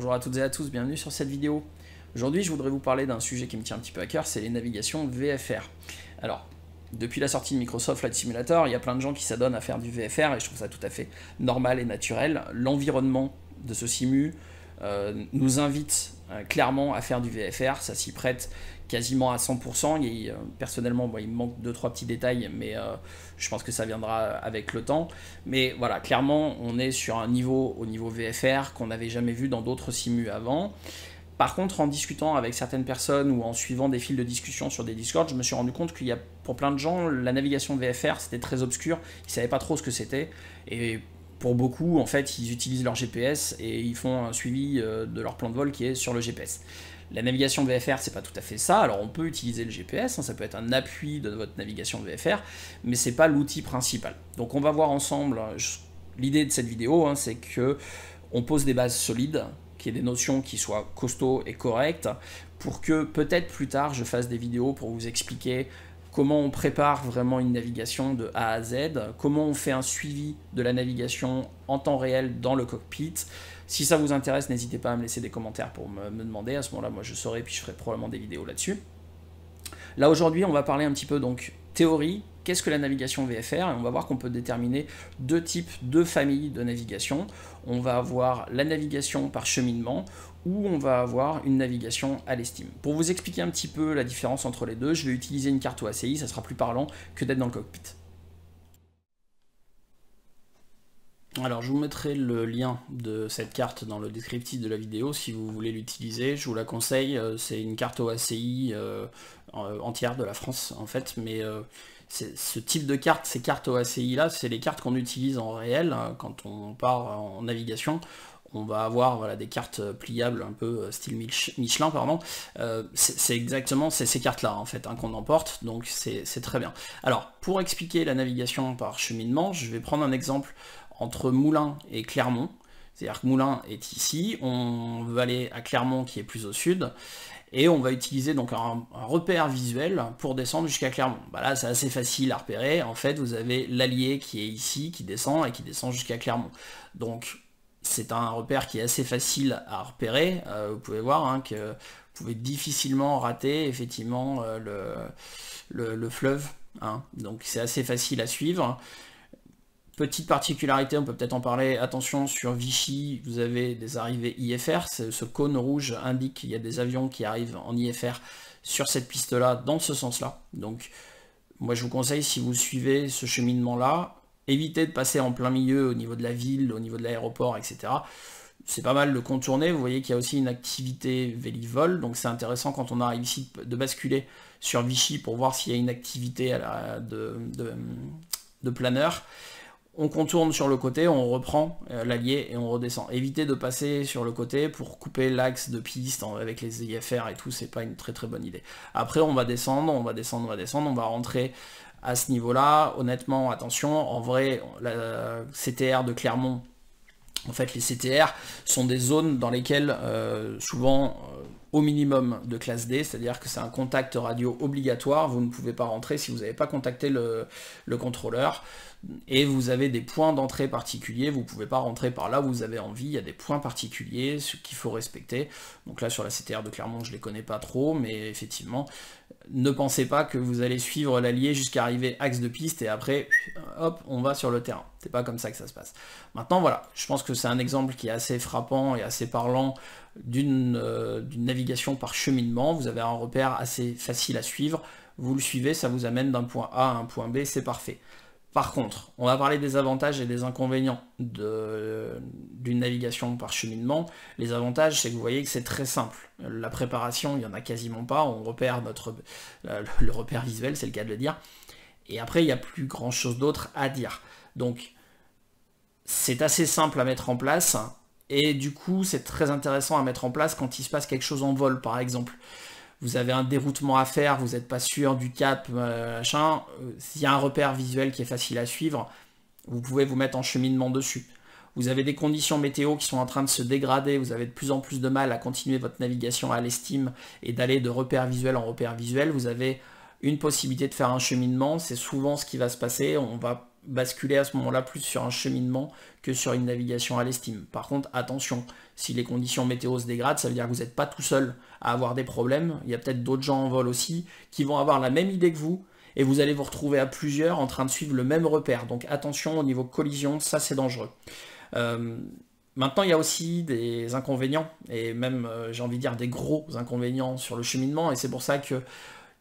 Bonjour à toutes et à tous, bienvenue sur cette vidéo. Aujourd'hui, je voudrais vous parler d'un sujet qui me tient un petit peu à cœur, c'est les navigations VFR. Alors, depuis la sortie de Microsoft Flight Simulator, il y a plein de gens qui s'adonnent à faire du VFR et je trouve ça tout à fait normal et naturel. L'environnement de ce simu euh, nous invite euh, clairement à faire du VFR, ça s'y prête quasiment à 100%. personnellement, il me manque 2 trois petits détails, mais euh, je pense que ça viendra avec le temps. Mais voilà, clairement, on est sur un niveau au niveau VFR qu'on n'avait jamais vu dans d'autres simus avant. Par contre, en discutant avec certaines personnes ou en suivant des fils de discussion sur des discords je me suis rendu compte qu'il y a pour plein de gens, la navigation VFR, c'était très obscur, ils ne savaient pas trop ce que c'était. Et pour beaucoup, en fait, ils utilisent leur GPS et ils font un suivi euh, de leur plan de vol qui est sur le GPS. La navigation VFR, c'est pas tout à fait ça. Alors, on peut utiliser le GPS, hein, ça peut être un appui de votre navigation VFR, mais c'est pas l'outil principal. Donc, on va voir ensemble. Hein, l'idée de cette vidéo, hein, c'est que on pose des bases solides, qu'il y ait des notions qui soient costauds et correctes, pour que peut-être plus tard, je fasse des vidéos pour vous expliquer comment on prépare vraiment une navigation de A à Z, comment on fait un suivi de la navigation en temps réel dans le cockpit. Si ça vous intéresse, n'hésitez pas à me laisser des commentaires pour me, demander. À ce moment-là, moi je saurai, puis je ferai probablement des vidéos là-dessus. Là, aujourd'hui, on va parler un petit peu donc théorie, qu'est-ce que la navigation VFR et on va voir qu'on peut déterminer deux types, deux familles de navigation. On va avoir la navigation par cheminement où on va avoir une navigation à l'estime. Pour vous expliquer un petit peu la différence entre les deux, je vais utiliser une carte OACI, ça sera plus parlant que d'être dans le cockpit. Alors je vous mettrai le lien de cette carte dans le descriptif de la vidéo si vous voulez l'utiliser, je vous la conseille, euh, c'est une carte OACI euh, entière de la France en fait, mais euh, ce type de carte, ces cartes OACI là, c'est les cartes qu'on utilise en réel hein, quand on part en navigation, on va avoir voilà, des cartes euh, pliables un peu euh, style Michelin, pardon. Euh, c'est exactement ces cartes-là en fait hein, qu'on emporte, donc c'est très bien. Alors, pour expliquer la navigation par cheminement, je vais prendre un exemple entre Moulins et Clermont. C'est-à-dire que Moulins est ici, on va aller à Clermont qui est plus au sud, et on va utiliser donc un, repère visuel pour descendre jusqu'à Clermont. Bah là, c'est assez facile à repérer. En fait, vous avez l'allié qui est ici, qui descend, et qui descend jusqu'à Clermont. Donc, c'est un repère qui est assez facile à repérer. Euh, vous pouvez voir hein, que vous pouvez difficilement rater effectivement euh, le, fleuve. Hein. Donc c'est assez facile à suivre. Petite particularité, on peut peut-être en parler, attention, sur Vichy, vous avez des arrivées IFR, ce cône rouge indique qu'il y a des avions qui arrivent en IFR sur cette piste-là, dans ce sens-là. Donc, moi je vous conseille, si vous suivez ce cheminement-là, éviter de passer en plein milieu au niveau de la ville, au niveau de l'aéroport, etc. C'est pas mal de contourner, vous voyez qu'il y a aussi une activité Vélivol, donc c'est intéressant quand on arrive ici de basculer sur Vichy pour voir s'il y a une activité de, planeur on contourne sur le côté, on reprend euh, l'allier et on redescend. Évitez de passer sur le côté pour couper l'axe de piste avec les IFR et tout, c'est pas une très très bonne idée. Après on va descendre, on va descendre, on va descendre, on va rentrer à ce niveau-là, honnêtement, attention, en vrai, la CTR de Clermont, en fait, les CTR sont des zones dans lesquelles, euh, souvent, euh, au minimum de classe D, c'est-à-dire que c'est un contact radio obligatoire, vous ne pouvez pas rentrer si vous n'avez pas contacté le contrôleur et vous avez des points d'entrée particuliers, vous ne pouvez pas rentrer par là où vous avez envie, il y a des points particuliers ce qu'il faut respecter. Donc là sur la CTR de Clermont je ne les connais pas trop, mais effectivement, ne pensez pas que vous allez suivre l'allié jusqu'à arriver axe de piste et après, hop, on va sur le terrain. C'est pas comme ça que ça se passe. Maintenant voilà, je pense que c'est un exemple qui est assez frappant et assez parlant d'une euh, navigation par cheminement. Vous avez un repère assez facile à suivre, vous le suivez, ça vous amène d'un point A à un point B, c'est parfait. Par contre, on va parler des avantages et des inconvénients euh, d'une navigation par cheminement. Les avantages, c'est que vous voyez que c'est très simple. La préparation, il n'y en a quasiment pas. On repère notre euh, le repère visuel, c'est le cas de le dire. Et après, il n'y a plus grand-chose d'autre à dire. Donc, c'est assez simple à mettre en place. Et du coup, c'est très intéressant à mettre en place quand il se passe quelque chose en vol, par exemple vous avez un déroutement à faire, vous n'êtes pas sûr du cap, machin, euh, s'il y a un repère visuel qui est facile à suivre, vous pouvez vous mettre en cheminement dessus. Vous avez des conditions météo qui sont en train de se dégrader, vous avez de plus en plus de mal à continuer votre navigation à l'estime et d'aller de repère visuel en repère visuel, vous avez une possibilité de faire un cheminement, c'est souvent ce qui va se passer, on va basculer à ce moment-là plus sur un cheminement que sur une navigation à l'estime. Par contre, attention, si les conditions météo se dégradent, ça veut dire que vous n'êtes pas tout seul à avoir des problèmes. Il y a peut-être d'autres gens en vol aussi qui vont avoir la même idée que vous et vous allez vous retrouver à plusieurs en train de suivre le même repère. Donc attention au niveau collision, ça c'est dangereux. Euh, maintenant, il y a aussi des inconvénients et même, euh, j'ai envie de dire, des gros inconvénients sur le cheminement et c'est pour ça que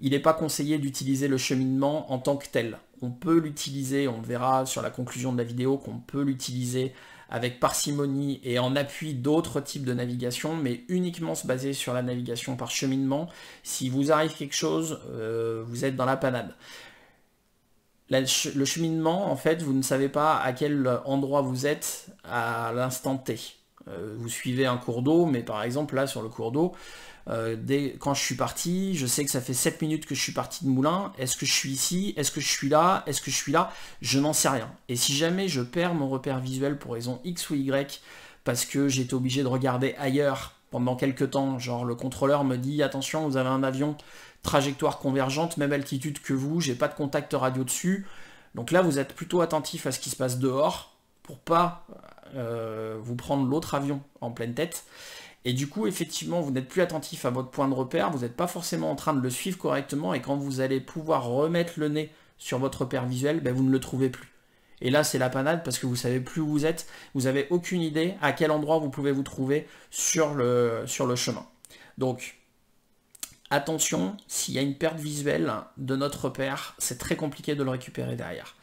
il n'est pas conseillé d'utiliser le cheminement en tant que tel on peut l'utiliser, on verra sur la conclusion de la vidéo, qu'on peut l'utiliser avec parcimonie et en appui d'autres types de navigation, mais uniquement se baser sur la navigation par cheminement. Si vous arrive quelque chose, euh, vous êtes dans la panade. le cheminement, en fait, vous ne savez pas à quel endroit vous êtes à l'instant T. Euh, vous suivez un cours d'eau, mais par exemple là sur le cours d'eau, euh, dès, quand je suis parti, je sais que ça fait 7 minutes que je suis parti de Moulin. Est-ce que je suis ici Est-ce que je suis là Est-ce que je suis là Je n'en sais rien. Et si jamais je perds mon repère visuel pour raison X ou Y, parce que j'étais obligé de regarder ailleurs pendant quelques temps, genre le contrôleur me dit attention, vous avez un avion, trajectoire convergente, même altitude que vous, j'ai pas de contact radio dessus. Donc là, vous êtes plutôt attentif à ce qui se passe dehors pour pas euh, vous prendre l'autre avion en pleine tête. Et du coup, effectivement, vous n'êtes plus attentif à votre point de repère, vous n'êtes pas forcément en train de le suivre correctement, et quand vous allez pouvoir remettre le nez sur votre repère visuel, ben, vous ne le trouvez plus. Et là, c'est la panade parce que vous savez plus où vous êtes, vous n'avez aucune idée à quel endroit vous pouvez vous trouver sur le, sur le chemin. Donc, attention, s'il y a une perte visuelle de notre repère, c'est très compliqué de le récupérer derrière.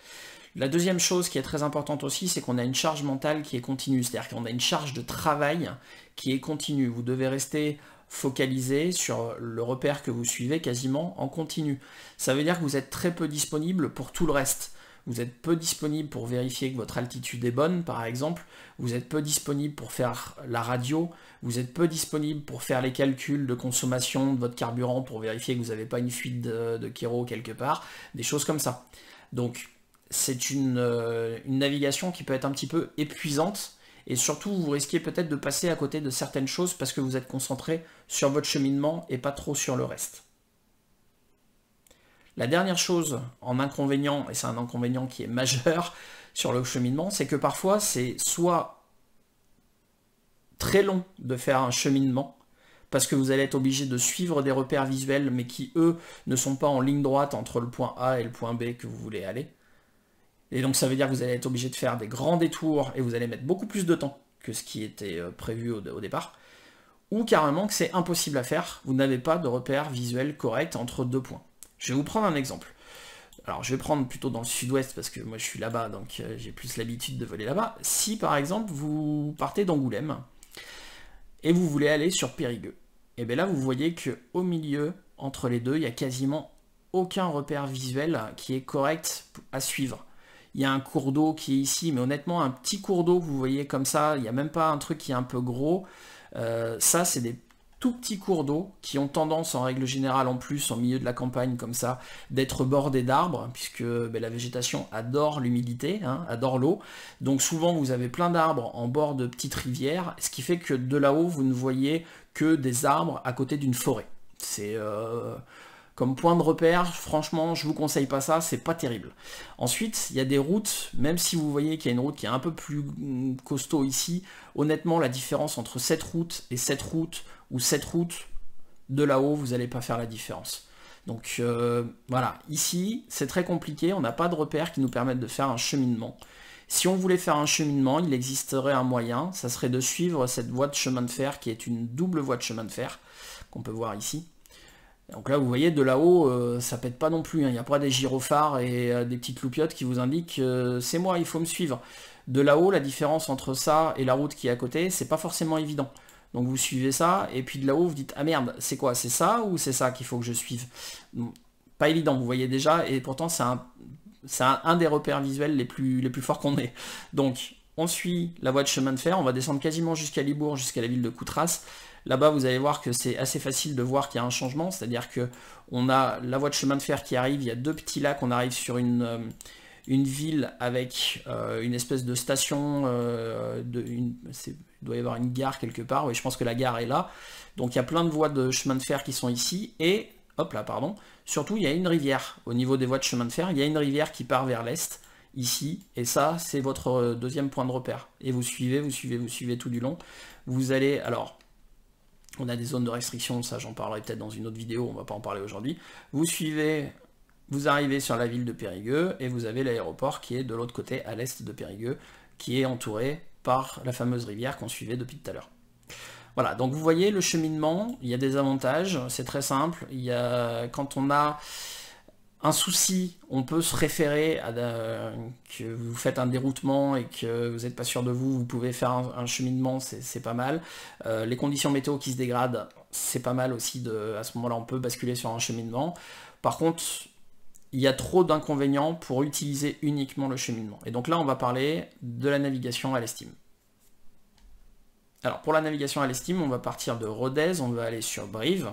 La deuxième chose qui est très importante aussi, c'est qu'on a une charge mentale qui est continue, c'est-à-dire qu'on a une charge de travail qui est continue. Vous devez rester focalisé sur le repère que vous suivez quasiment en continu. Ça veut dire que vous êtes très peu disponible pour tout le reste. Vous êtes peu disponible pour vérifier que votre altitude est bonne, par exemple. Vous êtes peu disponible pour faire la radio. Vous êtes peu disponible pour faire les calculs de consommation de votre carburant pour vérifier que vous n'avez pas une fuite de, kéros quelque part. Des choses comme ça. Donc, c'est euh, une, navigation qui peut être un petit peu épuisante et surtout vous risquez peut-être de passer à côté de certaines choses parce que vous êtes concentré sur votre cheminement et pas trop sur le reste. La dernière chose en inconvénient, et c'est un inconvénient qui est majeur sur le cheminement, c'est que parfois c'est soit très long de faire un cheminement parce que vous allez être obligé de suivre des repères visuels mais qui eux ne sont pas en ligne droite entre le point A et le point B que vous voulez aller et donc ça veut dire que vous allez être obligé de faire des grands détours et vous allez mettre beaucoup plus de temps que ce qui était euh, prévu au, départ. Ou carrément que c'est impossible à faire, vous n'avez pas de repère visuel correct entre deux points. Je vais vous prendre un exemple. Alors je vais prendre plutôt dans le sud-ouest parce que moi je suis là-bas, donc euh, j'ai plus l'habitude de voler là-bas. Si par exemple vous partez d'Angoulême et vous voulez aller sur Périgueux, et eh bien là vous voyez qu'au milieu, entre les deux, il n'y a quasiment aucun repère visuel qui est correct à suivre. Il y a un cours d'eau qui est ici, mais honnêtement, un petit cours d'eau vous voyez comme ça, il n'y a même pas un truc qui est un peu gros. Euh, ça, c'est des tout petits cours d'eau qui ont tendance, en règle générale en plus, en milieu de la campagne comme ça, d'être bordés d'arbres, puisque ben, la végétation adore l'humidité, hein, adore l'eau. Donc souvent, vous avez plein d'arbres en bord de petites rivières, ce qui fait que de là-haut, vous ne voyez que des arbres à côté d'une forêt. C'est... Euh, comme point de repère, franchement, je vous conseille pas ça, c'est pas terrible. Ensuite, il y a des routes, même si vous voyez qu'il y a une route qui est un peu plus mm, costaud ici, honnêtement, la différence entre cette route et cette route, ou cette route, de là-haut, vous n'allez pas faire la différence. Donc euh, voilà, ici, c'est très compliqué, on n'a pas de repères qui nous permettent de faire un cheminement. Si on voulait faire un cheminement, il existerait un moyen, ça serait de suivre cette voie de chemin de fer qui est une double voie de chemin de fer, qu'on peut voir ici. Donc là, vous voyez, de là-haut, euh, ça pète pas non plus. Hein. Il y' n'y a pas des gyrophares et euh, des petites loupiottes qui vous indiquent euh, c'est moi, il faut me suivre ». De là-haut, la différence entre ça et la route qui est à côté, c'est pas forcément évident. Donc vous suivez ça, et puis de là-haut, vous dites « Ah merde, c'est quoi C'est ça ou c'est ça qu'il faut que je suive ?» Pas évident, vous voyez déjà, et pourtant, c'est un, des repères visuels les plus, les plus forts qu'on ait. Donc, on suit la voie de chemin de fer, on va descendre quasiment jusqu'à Libourg, jusqu'à la ville de Coutras. Là-bas, vous allez voir que c'est assez facile de voir qu'il y a un changement, c'est-à-dire que on a la voie de chemin de fer qui arrive, il y a deux petits lacs, on arrive sur une, euh, une ville avec euh, une espèce de station, euh, il doit y avoir une gare quelque part, oui, je pense que la gare est là. Donc il y a plein de voies de chemin de fer qui sont ici, et, hop là, pardon, surtout il y a une rivière. Au niveau des voies de chemin de fer, il y a une rivière qui part vers l'est, ici, et ça, c'est votre deuxième point de repère. Et vous suivez, vous suivez, vous suivez tout du long. Vous allez, alors, on a des zones de restriction, ça j'en parlerai peut-être dans une autre vidéo, on ne va pas en parler aujourd'hui. Vous suivez, vous arrivez sur la ville de Périgueux et vous avez l'aéroport qui est de l'autre côté à l'est de Périgueux, qui est entouré par la fameuse rivière qu'on suivait depuis tout à l'heure. Voilà, donc vous voyez le cheminement, il y a des avantages, c'est très simple. Il y a, quand on a un souci, on peut se référer à que vous faites un déroutement et que vous n'êtes pas sûr de vous, vous pouvez faire un, cheminement, c'est pas mal. Euh, les conditions météo qui se dégradent, c'est pas mal aussi, de, à ce moment-là on peut basculer sur un cheminement. Par contre, il y a trop d'inconvénients pour utiliser uniquement le cheminement. Et donc là on va parler de la navigation à l'estime. Alors pour la navigation à l'estime, on va partir de Rodez, on va aller sur Brive.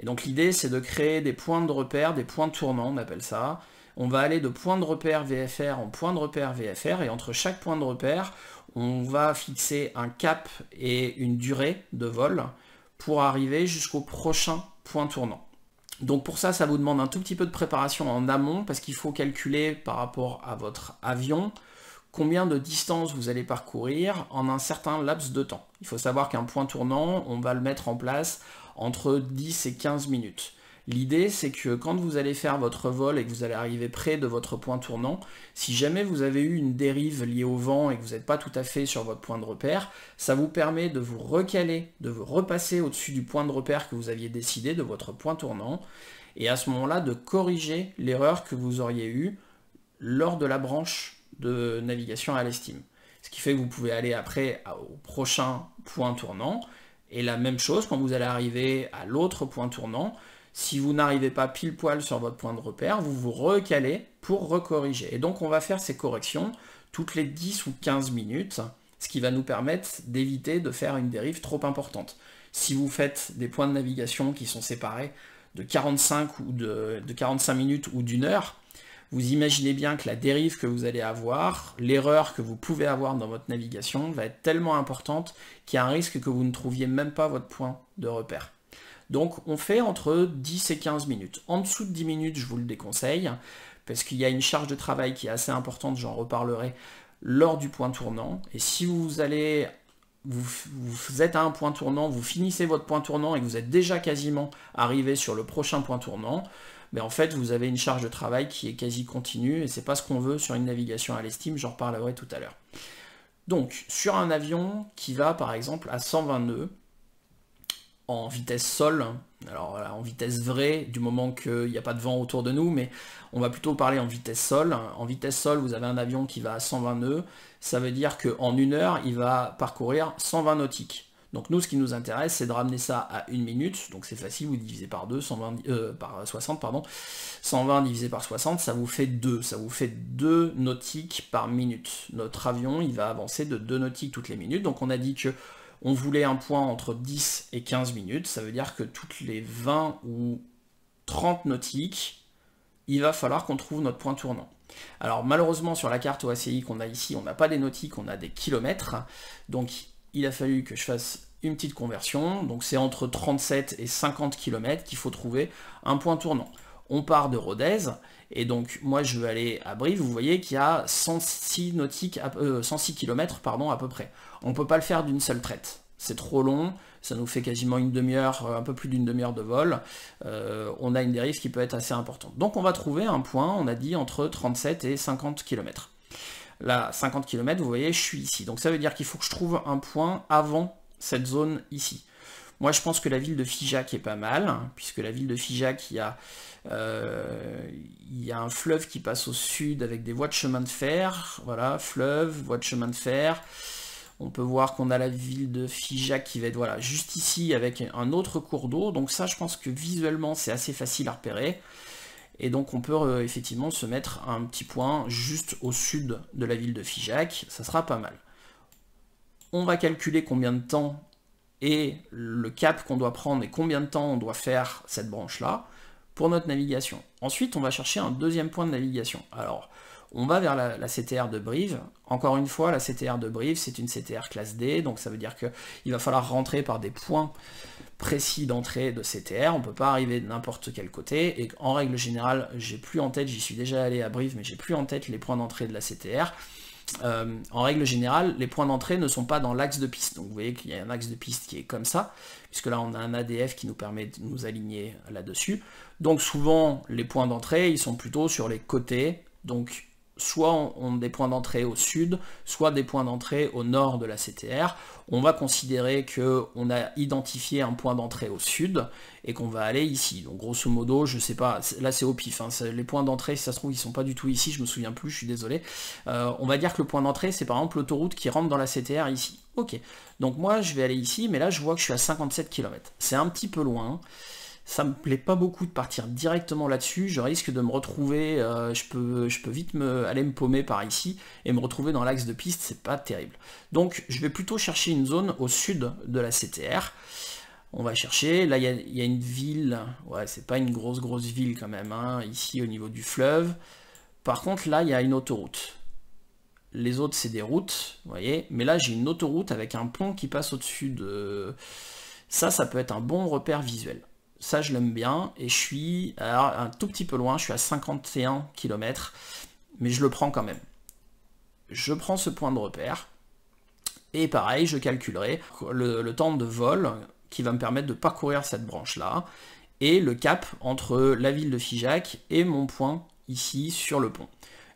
Et donc l'idée, c'est de créer des points de repère, des points tournants, on appelle ça. On va aller de point de repère VFR en point de repère VFR, et entre chaque point de repère, on va fixer un cap et une durée de vol pour arriver jusqu'au prochain point tournant. Donc pour ça, ça vous demande un tout petit peu de préparation en amont, parce qu'il faut calculer par rapport à votre avion combien de distance vous allez parcourir en un certain laps de temps. Il faut savoir qu'un point tournant, on va le mettre en place entre 10 et 15 minutes. L'idée, c'est que quand vous allez faire votre vol et que vous allez arriver près de votre point tournant, si jamais vous avez eu une dérive liée au vent et que vous n'êtes pas tout à fait sur votre point de repère, ça vous permet de vous recaler, de vous repasser au-dessus du point de repère que vous aviez décidé, de votre point tournant, et à ce moment-là de corriger l'erreur que vous auriez eue lors de la branche de navigation à l'estime. Ce qui fait que vous pouvez aller après au prochain point tournant, et la même chose quand vous allez arriver à l'autre point tournant, si vous n'arrivez pas pile poil sur votre point de repère, vous vous recalez pour recorriger. Et donc on va faire ces corrections toutes les 10 ou 15 minutes, ce qui va nous permettre d'éviter de faire une dérive trop importante. Si vous faites des points de navigation qui sont séparés de 45, ou de 45 minutes ou d'une heure, vous imaginez bien que la dérive que vous allez avoir, l'erreur que vous pouvez avoir dans votre navigation va être tellement importante qu'il y a un risque que vous ne trouviez même pas votre point de repère. Donc on fait entre 10 et 15 minutes. En dessous de 10 minutes, je vous le déconseille, parce qu'il y a une charge de travail qui est assez importante, j'en reparlerai lors du point tournant. Et si vous allez vous, êtes à un point tournant, vous finissez votre point tournant et vous êtes déjà quasiment arrivé sur le prochain point tournant, mais en fait vous avez une charge de travail qui est quasi continue et c'est pas ce qu'on veut sur une navigation à l'estime, j'en reparlerai tout à l'heure. Donc sur un avion qui va par exemple à 120 nœuds en vitesse sol, alors en vitesse vraie, du moment qu'il n'y a pas de vent autour de nous, mais on va plutôt parler en vitesse sol. En vitesse sol, vous avez un avion qui va à 120 nœuds, ça veut dire qu'en une heure, il va parcourir 120 nautiques. Donc nous, ce qui nous intéresse, c'est de ramener ça à une minute, donc c'est facile, vous divisez par 2, 120, euh, par 60, pardon, 120 divisé par 60, ça vous fait 2, ça vous fait 2 nautiques par minute. Notre avion, il va avancer de 2 nautiques toutes les minutes, donc on a dit que on voulait un point entre 10 et 15 minutes, ça veut dire que toutes les 20 ou 30 nautiques, il va falloir qu'on trouve notre point tournant. Alors malheureusement sur la carte OACI qu'on a ici, on n'a pas des nautiques, on a des kilomètres, donc il a fallu que je fasse une petite conversion, donc c'est entre 37 et 50 km qu'il faut trouver un point tournant. On part de Rodez, et donc moi je veux aller à Brive, vous voyez qu'il y a 106, nautiques, 106 euh, km pardon, à peu près. On ne peut pas le faire d'une seule traite, c'est trop long, ça nous fait quasiment une demi-heure, euh, un peu plus d'une demi-heure de vol, euh, on a une dérive qui peut être assez importante. Donc on va trouver un point, on a dit, entre 37 et 50 km. Là, 50 km, vous voyez, je suis ici. Donc ça veut dire qu'il faut que je trouve un point avant cette zone ici. Moi, je pense que la ville de Figeac est pas mal, hein, puisque la ville de Figeac, il y, a, euh, il y a un fleuve qui passe au sud avec des voies de chemin de fer. Voilà, fleuve, voie de chemin de fer. On peut voir qu'on a la ville de Figeac qui va être voilà, juste ici avec un autre cours d'eau. Donc ça, je pense que visuellement, c'est assez facile à repérer. Et donc on peut euh, effectivement se mettre un petit point juste au sud de la ville de Figeac, ça sera pas mal. On va calculer combien de temps et le cap qu'on doit prendre et combien de temps on doit faire cette branche-là pour notre navigation. Ensuite, on va chercher un deuxième point de navigation. Alors, on va vers la, la CTR de Brive. Encore une fois, la CTR de Brive, c'est une CTR classe D, donc ça veut dire qu'il va falloir rentrer par des points précis d'entrée de CTR, on ne peut pas arriver de n'importe quel côté, et en règle générale, j'ai plus en tête, j'y suis déjà allé à Brive, mais j'ai plus en tête les points d'entrée de la CTR, euh, en règle générale, les points d'entrée ne sont pas dans l'axe de piste. Donc vous voyez qu'il y a un axe de piste qui est comme ça, puisque là on a un ADF qui nous permet de nous aligner là-dessus. Donc souvent, les points d'entrée, ils sont plutôt sur les côtés, donc soit on, des points d'entrée au sud, soit des points d'entrée au nord de la CTR. On va considérer qu'on a identifié un point d'entrée au sud et qu'on va aller ici. Donc grosso modo, je sais pas, là c'est au pif, hein. les points d'entrée, si ça se trouve, ils sont pas du tout ici, je me souviens plus, je suis désolé. Euh, on va dire que le point d'entrée, c'est par exemple l'autoroute qui rentre dans la CTR ici. Ok, donc moi je vais aller ici, mais là je vois que je suis à 57 km. C'est un petit peu loin ça me plaît pas beaucoup de partir directement là-dessus, je risque de me retrouver, euh, je, peux, je peux vite me, aller me paumer par ici, et me retrouver dans l'axe de piste, c'est pas terrible. Donc je vais plutôt chercher une zone au sud de la CTR, on va chercher, là il y, a une ville, ouais c'est pas une grosse grosse ville quand même, hein, ici au niveau du fleuve, par contre là il y a une autoroute, les autres, c'est des routes, vous voyez. Mais là, j'ai une autoroute avec un pont qui passe au-dessus de... Ça, ça peut être un bon repère visuel ça je l'aime bien, et je suis un tout petit peu loin, je suis à 51 km, mais je le prends quand même. Je prends ce point de repère, et pareil, je calculerai le, le temps de vol qui va me permettre de parcourir cette branche-là, et le cap entre la ville de Figeac et mon point ici sur le pont.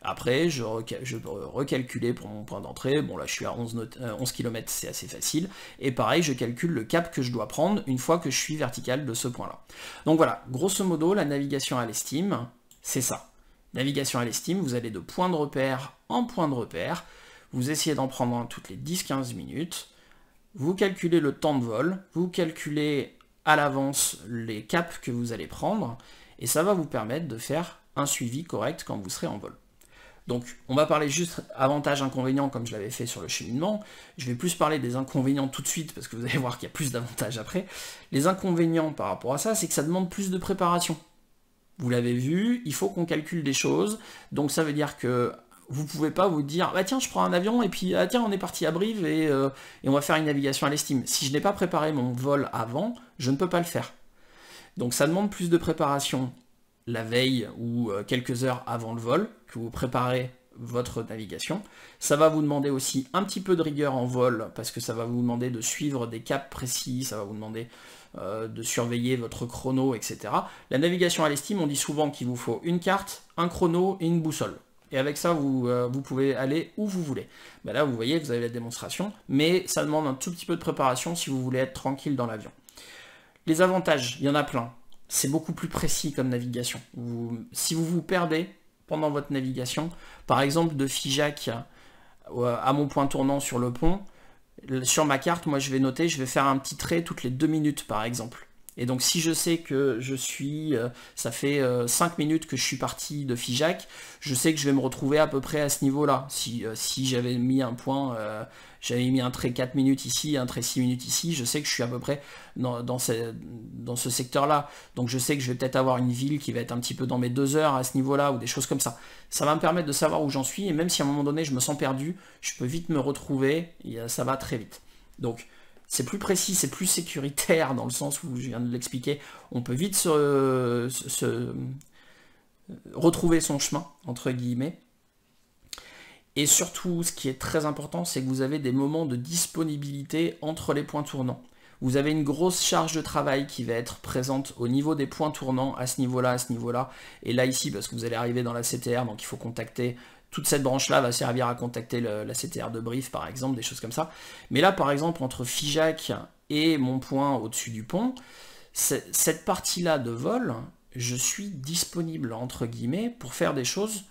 Après, je, recal je pour mon point d'entrée, bon là je suis à 11, 11 km, c'est assez facile, et pareil, je calcule le cap que je dois prendre une fois que je suis vertical de ce point-là. Donc voilà, grosso modo, la navigation à l'estime, c'est ça. Navigation à l'estime, vous allez de point de repère en point de repère, vous essayez d'en prendre un toutes les 10-15 minutes, vous calculez le temps de vol, vous calculez à l'avance les caps que vous allez prendre, et ça va vous permettre de faire un suivi correct quand vous serez en vol. Donc, on va parler juste avantages, inconvénients, comme je l'avais fait sur le cheminement. Je vais plus parler des inconvénients tout de suite, parce que vous allez voir qu'il y a plus d'avantages après. Les inconvénients par rapport à ça, c'est que ça demande plus de préparation. Vous l'avez vu, il faut qu'on calcule des choses. Donc, ça veut dire que vous pouvez pas vous dire bah tiens je prends un avion et puis ah, tiens on est parti à Brive et, euh, et on va faire une navigation à l'estime. Si je n'ai pas préparé mon vol avant, je ne peux pas le faire. Donc ça demande plus de préparation la veille ou euh, quelques heures avant le vol, que vous préparez votre navigation. Ça va vous demander aussi un petit peu de rigueur en vol, parce que ça va vous demander de suivre des caps précis, ça va vous demander euh, de surveiller votre chrono, etc. La navigation à l'estime, on dit souvent qu'il vous faut une carte, un chrono et une boussole. Et avec ça, vous, euh, vous pouvez aller où vous voulez. Ben là, vous voyez, vous avez la démonstration, mais ça demande un tout petit peu de préparation si vous voulez être tranquille dans l'avion. Les avantages, il y en a plein c'est beaucoup plus précis comme navigation. si vous vous perdez pendant votre navigation, par exemple de Figeac euh, à mon point tournant sur le pont, sur ma carte, moi je vais noter, je vais faire un petit trait toutes les deux minutes par exemple. Et donc si je sais que je suis, euh, ça fait 5 euh, minutes que je suis parti de Figeac, je sais que je vais me retrouver à peu près à ce niveau-là. Si, euh, si j'avais mis un point, j'avais mis un trait 4 minutes ici, un trait 6 minutes ici, je sais que je suis à peu près dans, dans ce, secteur-là. Donc je sais que je vais peut-être avoir une ville qui va être un petit peu dans mes 2 heures à ce niveau-là, ou des choses comme ça. Ça va me permettre de savoir où j'en suis, et même si à un moment donné je me sens perdu, je peux vite me retrouver, et ça va très vite. Donc c'est plus précis, c'est plus sécuritaire dans le sens où je viens de l'expliquer. On peut vite se, retrouver son chemin, entre guillemets. Et surtout, ce qui est très important, c'est que vous avez des moments de disponibilité entre les points tournants. Vous avez une grosse charge de travail qui va être présente au niveau des points tournants, à ce niveau-là, à ce niveau-là, et là ici, parce que vous allez arriver dans la CTR, donc il faut contacter toute cette branche-là va servir à contacter la CTR de Brief, par exemple, des choses comme ça. Mais là, par exemple, entre Figeac et mon point au-dessus du pont, cette partie-là de vol, je suis disponible, entre guillemets, pour faire des choses,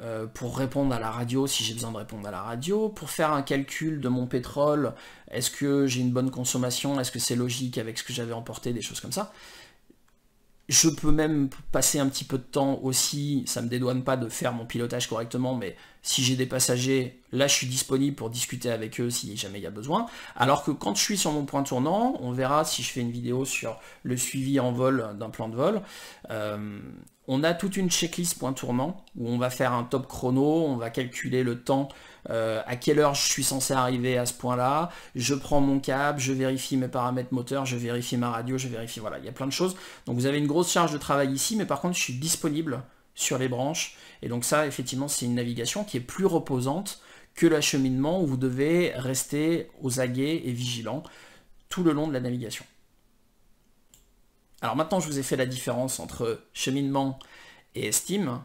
euh, pour répondre à la radio si j'ai besoin de répondre à la radio, pour faire un calcul de mon pétrole, est-ce que j'ai une bonne consommation, est-ce que c'est logique avec ce que j'avais emporté, des choses comme ça. Je peux même passer un petit peu de temps aussi, ça me dédouane pas de faire mon pilotage correctement, mais si j'ai des passagers, là je suis disponible pour discuter avec eux si jamais il y a besoin. Alors que quand je suis sur mon point tournant, on verra si je fais une vidéo sur le suivi en vol d'un plan de vol. Euh, on a toute une checklist point tournant où on va faire un top chrono, on va calculer le temps, euh, à quelle heure je suis censé arriver à ce point-là, je prends mon câble, je vérifie mes paramètres moteurs, je vérifie ma radio, je vérifie, voilà, il y a plein de choses. Donc vous avez une grosse charge de travail ici, mais par contre je suis disponible sur les branches et donc ça, effectivement, c'est une navigation qui est plus reposante que l'acheminement où vous devez rester aux aguets et vigilant tout le long de la navigation. Alors maintenant, je vous ai fait la différence entre cheminement et estime.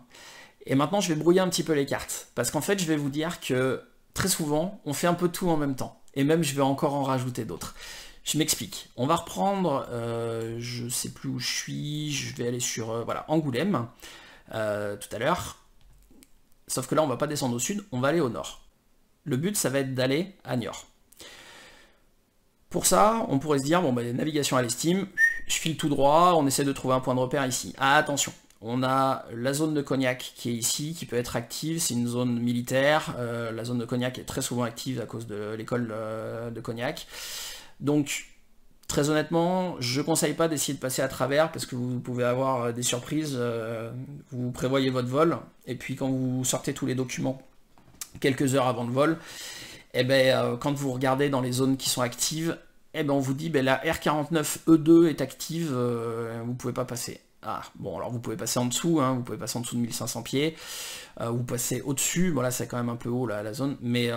Et maintenant, je vais brouiller un petit peu les cartes. Parce qu'en fait, je vais vous dire que très souvent, on fait un peu tout en même temps. Et même, je vais encore en rajouter d'autres. Je m'explique. On va reprendre, euh, je ne sais plus où je suis, je vais aller sur euh, voilà, Angoulême euh, tout à l'heure. Sauf que là, on va pas descendre au sud, on va aller au nord. Le but, ça va être d'aller à Niort. Pour ça, on pourrait se dire, bon, bah, navigation à l'estime, je file tout droit, on essaie de trouver un point de repère ici. Ah, attention, on a la zone de Cognac qui est ici, qui peut être active, c'est une zone militaire. Euh, la zone de Cognac est très souvent active à cause de l'école euh, de Cognac. Donc Très honnêtement, je ne conseille pas d'essayer de passer à travers parce que vous pouvez avoir euh, des surprises. Euh, vous prévoyez votre vol et puis quand vous sortez tous les documents quelques heures avant le vol, eh ben, euh, quand vous regardez dans les zones qui sont actives, eh ben, on vous dit ben, la R49E2 e est active, vous ne pouvez pas passer. Ah, bon, alors vous pouvez passer en dessous, hein, vous pouvez passer en dessous de 1500 pieds, vous passez au-dessus, voilà, c'est quand même un peu haut là, la zone, mais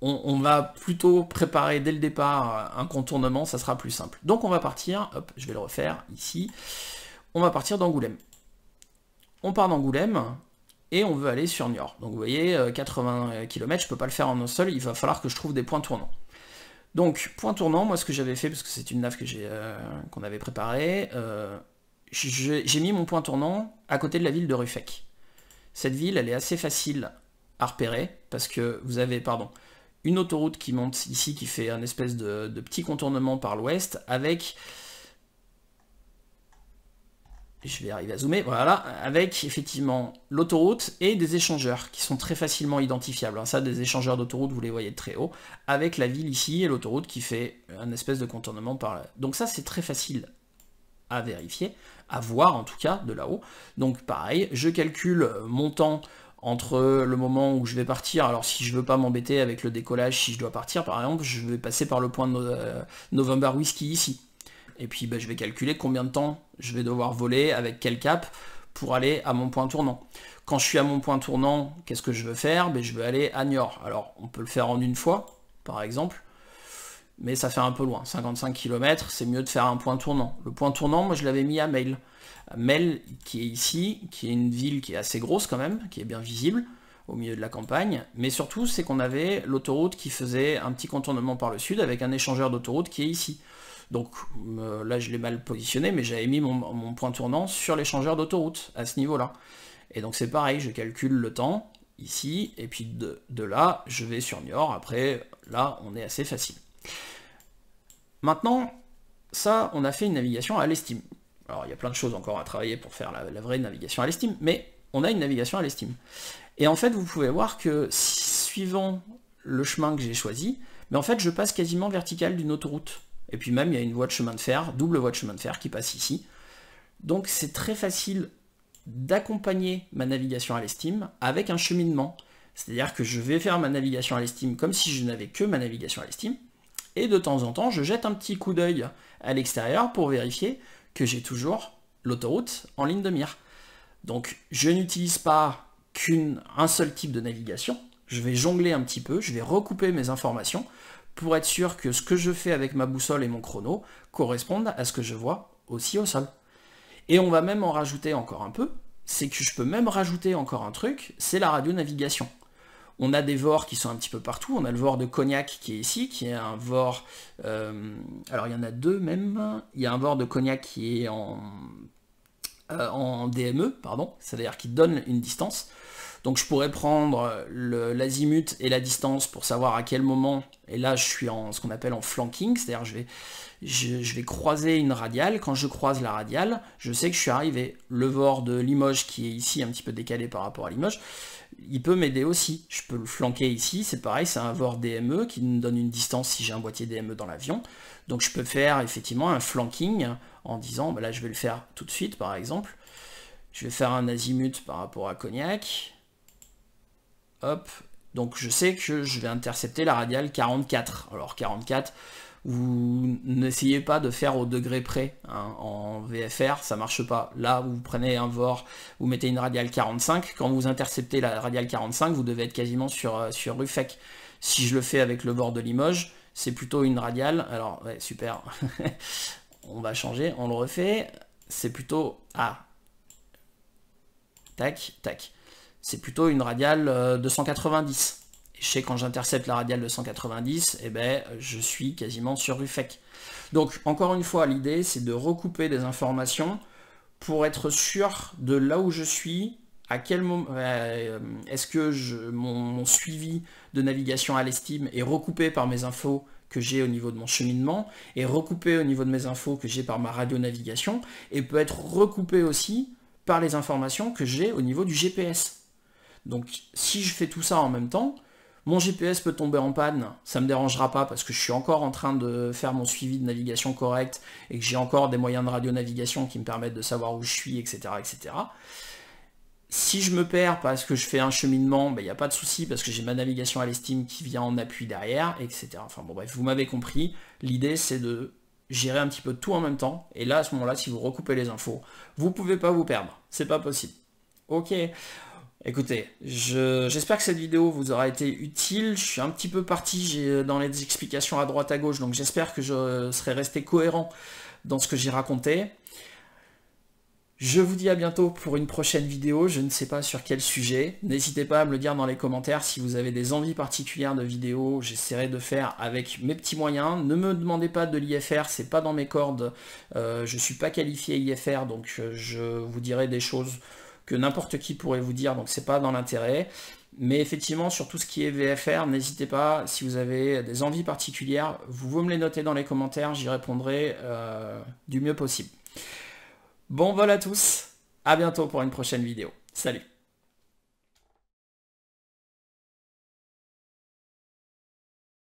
on, va plutôt préparer dès le départ un contournement, ça sera plus simple. Donc on va partir, hop, je vais le refaire ici, on va partir d'Angoulême. On part d'Angoulême, et on veut aller sur Niort. Donc vous voyez, 80 euh, euh, km, je ne peux pas le faire en un seul, il va falloir que je trouve des points tournants. Donc, point tournant, moi ce que j'avais fait, parce que c'est une nave qu'on j'ai, euh, qu'on avait préparée, j'ai mis mon point tournant à côté de la ville de Ruffec. Cette ville, elle est assez facile à repérer, parce que vous avez, pardon, une autoroute qui monte ici, qui fait un espèce de, petit contournement par l'ouest, avec... Je vais arriver à zoomer, voilà, avec effectivement l'autoroute et des échangeurs qui sont très facilement identifiables. Hein, ça, des échangeurs d'autoroute, vous les voyez de très haut, avec la ville ici et l'autoroute qui fait un espèce de contournement par là. Donc ça, c'est très facile à vérifier, à voir en tout cas de là-haut. Donc pareil, je calcule mon temps entre le moment où je vais partir, alors si je veux pas m'embêter avec le décollage, si je dois partir par exemple, je vais passer par le point de euh, November Whiskey ici. Et puis bah, je vais calculer combien de temps je vais devoir voler, avec quel cap, pour aller à mon point tournant. Quand je suis à mon point tournant, qu'est-ce que je veux faire ben, Je veux aller à Niort. Alors on peut le faire en une fois, par exemple mais ça fait un peu loin. 55 km, c'est mieux de faire un point tournant. Le point tournant, moi je l'avais mis à Mail. Mail, qui est ici, qui est une ville qui est assez grosse quand même, qui est bien visible, au milieu de la campagne, mais surtout c'est qu'on avait l'autoroute qui faisait un petit contournement par le sud avec un échangeur d'autoroute qui est ici. Donc euh, là je l'ai mal positionné, mais j'avais mis mon, point tournant sur l'échangeur d'autoroute à ce niveau-là. Et donc c'est pareil, je calcule le temps ici, et puis de, de là je vais sur Niort, après là on est assez facile. Maintenant, ça, on a fait une navigation à l'estime. Alors, il y a plein de choses encore à travailler pour faire la, vraie navigation à l'estime, mais on a une navigation à l'estime. Et en fait, vous pouvez voir que suivant le chemin que j'ai choisi, mais ben, en fait, je passe quasiment vertical d'une autoroute. Et puis même, il y a une voie de chemin de fer, double voie de chemin de fer qui passe ici. Donc, c'est très facile d'accompagner ma navigation à l'estime avec un cheminement. C'est-à-dire que je vais faire ma navigation à l'estime comme si je n'avais que ma navigation à l'estime et de temps en temps, je jette un petit coup d'œil à l'extérieur pour vérifier que j'ai toujours l'autoroute en ligne de mire. Donc je n'utilise pas qu'un seul type de navigation, je vais jongler un petit peu, je vais recouper mes informations pour être sûr que ce que je fais avec ma boussole et mon chrono correspondent à ce que je vois aussi au sol. Et on va même en rajouter encore un peu, c'est que je peux même rajouter encore un truc, c'est la radionavigation. On a des vores qui sont un petit peu partout. On a le vore de Cognac qui est ici, qui est un vore euh, alors il y en a deux même. Il y a un vore de Cognac qui est en, euh, en DME, pardon, c'est-à-dire qui donne une distance. Donc je pourrais prendre l'azimut et la distance pour savoir à quel moment, et là je suis en ce qu'on appelle en flanking, c'est-à-dire je vais, vais croiser une radiale, quand je croise la radiale, je sais que je suis arrivé. Le vore de Limoges qui est ici un petit peu décalé par rapport à Limoges, il peut m'aider aussi. Je peux le flanquer ici, c'est pareil, c'est un VOR DME qui me donne une distance si j'ai un boîtier DME dans l'avion. Donc je peux faire effectivement un flanking en disant, bah là je vais le faire tout de suite par exemple. Je vais faire un azimut par rapport à Cognac. Hop, donc je sais que je vais intercepter la radiale 44. Alors 44, vous n'essayez pas de faire au degré près. Hein, en VFR, ça marche pas. Là, vous prenez un VOR, vous mettez une radiale 45. Quand vous interceptez la radiale 45, vous devez être quasiment sur, euh, sur Ruffec. Si je le fais avec le bord de Limoges, c'est plutôt une radiale. Alors, ouais, super. on va changer, on le refait. C'est plutôt... Ah. Tac, tac. C'est plutôt une radiale 290. Euh, je sais quand j'intercepte la radiale de 190, eh ben, je suis quasiment sur UFEC. Donc encore une fois, l'idée c'est de recouper des informations pour être sûr de là où je suis, à quel moment euh, euh, est-ce que mon, suivi de navigation à l'estime est recoupé par mes infos que j'ai au niveau de mon cheminement, est recoupé au niveau de mes infos que j'ai par ma radio navigation et peut être recoupé aussi par les informations que j'ai au niveau du GPS. Donc si je fais tout ça en même temps, mon GPS peut tomber en panne, ça ne me dérangera pas parce que je suis encore en train de faire mon suivi de navigation correct et que j'ai encore des moyens de navigation qui me permettent de savoir où je suis, etc. etc. Si je me perds parce que je fais un cheminement, il ben, n'y a pas de souci parce que j'ai ma navigation à l'estime qui vient en appui derrière, etc. Enfin bon bref, vous m'avez compris, l'idée c'est de gérer un petit peu tout en même temps, et là à ce moment-là, si vous recoupez les infos, vous ne pouvez pas vous perdre, c'est pas possible. Ok, Écoutez, j'espère que cette vidéo vous aura été utile. Je suis un petit peu parti euh, dans les explications à droite à gauche, donc j'espère que je serai resté cohérent dans ce que j'ai raconté. Je vous dis à bientôt pour une prochaine vidéo, je ne sais pas sur quel sujet. N'hésitez pas à me le dire dans les commentaires si vous avez des envies particulières de vidéos, j'essaierai de faire avec mes petits moyens. Ne me demandez pas de l'IFR, c'est pas dans mes cordes, je euh, je suis pas qualifié IFR, donc euh, je vous dirai des choses que n'importe qui pourrait vous dire, donc c'est pas dans l'intérêt. Mais effectivement, sur tout ce qui est VFR, n'hésitez pas, si vous avez des envies particulières, vous me les notez dans les commentaires, j'y répondrai euh, du mieux possible. Bon vol à tous, à bientôt pour une prochaine vidéo. Salut